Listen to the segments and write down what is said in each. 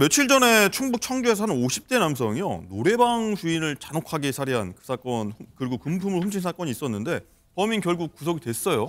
며칠 전에 충북 청주에서 한 50대 남성이요 노래방 주인을 잔혹하게 살해한 그 사건 그리고 금품을 훔친 사건이 있었는데 범인 결국 구속이 됐어요.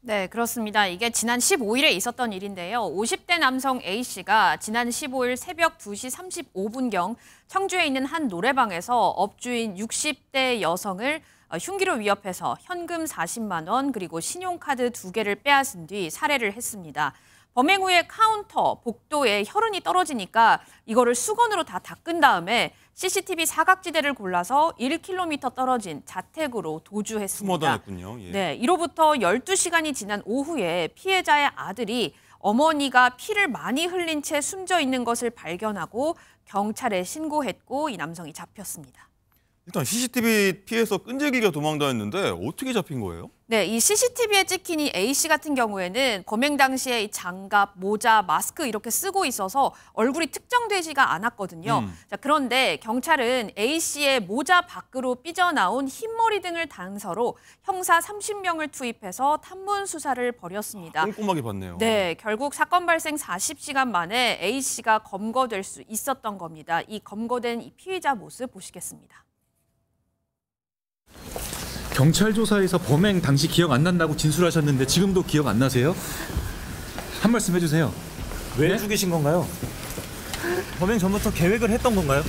네, 그렇습니다. 이게 지난 15일에 있었던 일인데요. 50대 남성 A씨가 지난 15일 새벽 2시 35분경 청주에 있는 한 노래방에서 업주인 60대 여성을 흉기로 위협해서 현금 40만 원 그리고 신용카드 2개를 빼앗은 뒤 살해를 했습니다. 범행 후에 카운터, 복도에 혈흔이 떨어지니까 이거를 수건으로 다 닦은 다음에 CCTV 사각지대를 골라서 1km 떨어진 자택으로 도주했습니다. 예. 네, 이로부터 12시간이 지난 오후에 피해자의 아들이 어머니가 피를 많이 흘린 채 숨져 있는 것을 발견하고 경찰에 신고했고 이 남성이 잡혔습니다. 일단 CCTV 피해서 끈질기게 도망다녔는데 어떻게 잡힌 거예요? 네, 이 CCTV에 찍힌 이 A 씨 같은 경우에는 범행 당시에 이 장갑, 모자, 마스크 이렇게 쓰고 있어서 얼굴이 특정되지가 않았거든요. 음. 자, 그런데 경찰은 A 씨의 모자 밖으로 삐져나온 흰머리 등을 단서로 형사 30명을 투입해서 탐문 수사를 벌였습니다. 아, 꼼꼼하게 봤네요. 네, 결국 사건 발생 40시간 만에 A 씨가 검거될 수 있었던 겁니다. 이 검거된 이 피의자 모습 보시겠습니다. 경찰 조사에서 범행 당시 기억 안 난다고 진술하셨는데 지금도 기억 안 나세요? 한 말씀 해주세요. 왜 네? 죽이신 건가요? 범행 전부터 계획을 했던 건가요?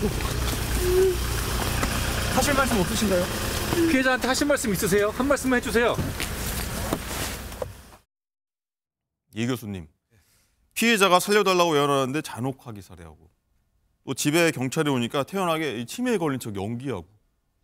하실 말씀 없으신가요? 피해자한테 하실 말씀 있으세요? 한 말씀 해주세요. 이 예, 교수님, 피해자가 살려달라고 연하는데 잔혹하게 살해하고 또 집에 경찰이 오니까 태연하게 치매에 걸린 척 연기하고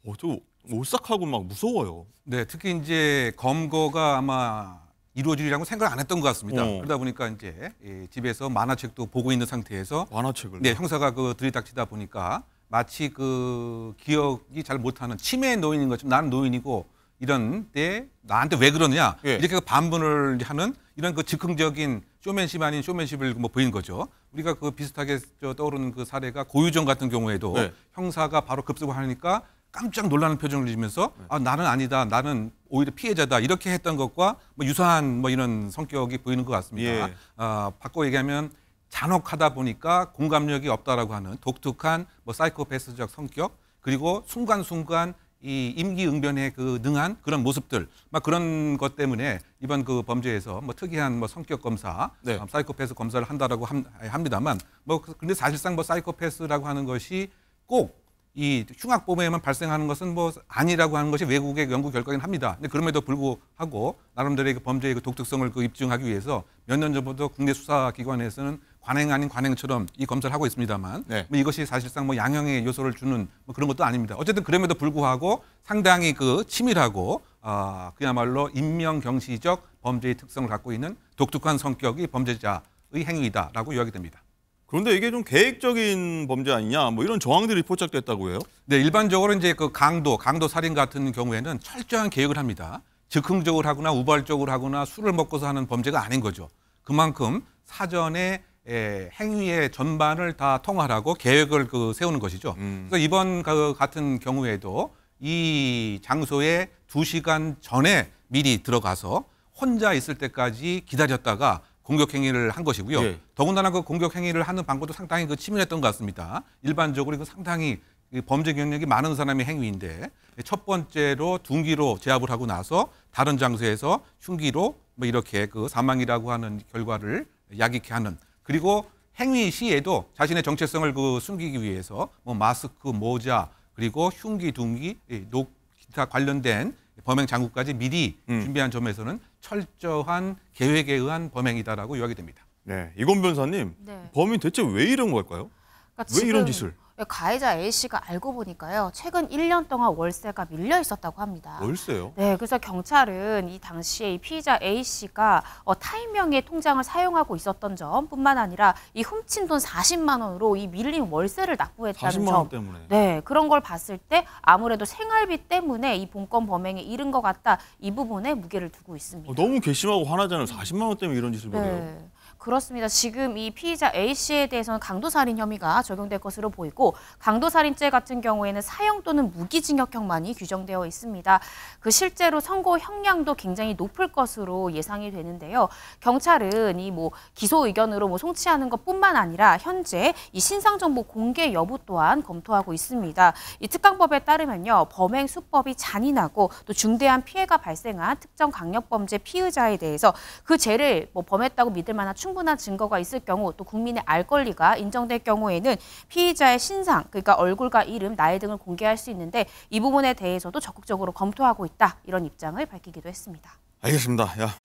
어, 저 오싹하고 막 무서워요. 네, 특히 이제 검거가 아마 이루어지리라고 생각을 안 했던 것 같습니다. 어. 그러다 보니까 이제 예, 집에서 만화책도 보고 있는 상태에서 만화책을 네, 형사가 그 들이닥치다 보니까 마치 그 기억이 잘 못하는 치매에 노인인 것처럼 나는 노인이고 이런 때 나한테 왜 그러냐 느 예. 이렇게 그 반문을 하는 이런 그 즉흥적인 쇼맨십 아닌 쇼맨십을 뭐 보인 거죠. 우리가 그 비슷하게 저 떠오르는 그 사례가 고유정 같은 경우에도 예. 형사가 바로 급습을 하니까 깜짝 놀라는 표정을 지면서 으 아, 나는 아니다. 나는 오히려 피해자다. 이렇게 했던 것과 뭐 유사한 뭐 이런 성격이 보이는 것 같습니다. 예. 아, 바꿔 얘기하면 잔혹하다 보니까 공감력이 없다라고 하는 독특한 뭐 사이코패스적 성격 그리고 순간순간 이 임기응변에 그 능한 그런 모습들 막 그런 것 때문에 이번 그 범죄에서 뭐 특이한 뭐 성격 검사 네. 아, 사이코패스 검사를 한다라고 함, 합니다만 뭐 그, 근데 사실상 뭐 사이코패스라고 하는 것이 꼭이 흉악범에만 발생하는 것은 뭐 아니라고 하는 것이 외국의 연구 결과긴 합니다. 근데 그럼에도 불구하고 나름대로의 그 범죄의 그 독특성을 그 입증하기 위해서 몇 년 전부터 국내 수사기관에서는 관행 아닌 관행처럼 이 검사를 하고 있습니다만 네. 뭐 이것이 사실상 뭐 양형의 요소를 주는 뭐 그런 것도 아닙니다. 어쨌든 그럼에도 불구하고 상당히 그 치밀하고 아 그야말로 인명경시적 범죄의 특성을 갖고 있는 독특한 성격이 범죄자의 행위다라고 이 이야기됩니다. 그런데 이게 좀 계획적인 범죄 아니냐 뭐 이런 저항들이 포착됐다고 해요? 네, 일반적으로 이제 그 강도, 강도 살인 같은 경우에는 철저한 계획을 합니다. 즉흥적으로 하거나 우발적으로 하거나 술을 먹고서 하는 범죄가 아닌 거죠. 그만큼 사전에 에, 예, 행위의 전반을 다 통할하고 계획을 그 세우는 것이죠. 음. 그래서 이번 그 같은 경우에도 이 장소에 두시간 전에 미리 들어가서 혼자 있을 때까지 기다렸다가 공격 행위를 한 것이고요. 예. 더군다나 그 공격 행위를 하는 방법도 상당히 그 치밀했던 것 같습니다. 일반적으로 이거 상당히 범죄 경력이 많은 사람의 행위인데 첫 번째로 둔기로 제압을 하고 나서 다른 장소에서 흉기로 뭐 이렇게 그 사망이라고 하는 결과를 야기케 하는 그리고 행위 시에도 자신의 정체성을 그 숨기기 위해서 뭐 마스크, 모자 그리고 흉기, 둔기, 녹 기타 관련된 범행 장구까지 미리 음. 준비한 점에서는 철저한 계획에 의한 범행이다라고 요약이 됩니다. 네, 이건 변사님 네. 범인 대체 왜 이런 걸까요? 그러니까 왜 이런 짓을? 가해자 A 씨가 알고 보니까요. 최근 1년 동안 월세가 밀려 있었다고 합니다. 월세요? 네, 그래서 경찰은 이 당시에 이 피의자 A 씨가 어, 타인 명의 통장을 사용하고 있었던 점뿐만 아니라 이 훔친 돈 40만 원으로 이 밀린 월세를 납부했다는 40만 원 점. 때문에. 네, 그런 걸 봤을 때 아무래도 생활비 때문에 이 본건 범행에 이른 것 같다. 이 부분에 무게를 두고 있습니다. 어, 너무 괘씸하고 화나잖아요. 40만 원 때문에 이런 짓을 벌여요. 네. 그렇습니다. 지금 이 피의자 A씨에 대해서는 강도살인 혐의가 적용될 것으로 보이고 강도살인죄 같은 경우에는 사형 또는 무기징역형만이 규정되어 있습니다. 그 실제로 선고 형량도 굉장히 높을 것으로 예상이 되는데요. 경찰은 이 뭐 기소 의견으로 뭐 송치하는 것뿐만 아니라 현재 이 신상 정보 공개 여부 또한 검토하고 있습니다. 이 특강법에 따르면요. 범행 수법이 잔인하고 또 중대한 피해가 발생한 특정 강력범죄 피의자에 대해서 그 죄를 뭐 범했다고 믿을 만한 충분 충분한 증거가 있을 경우 또 국민의 알 권리가 인정될 경우에는 피의자의 신상, 그러니까 얼굴과 이름, 나이 등을 공개할 수 있는데 이 부분에 대해서도 적극적으로 검토하고 있다. 이런 입장을 밝히기도 했습니다. 알겠습니다. 야.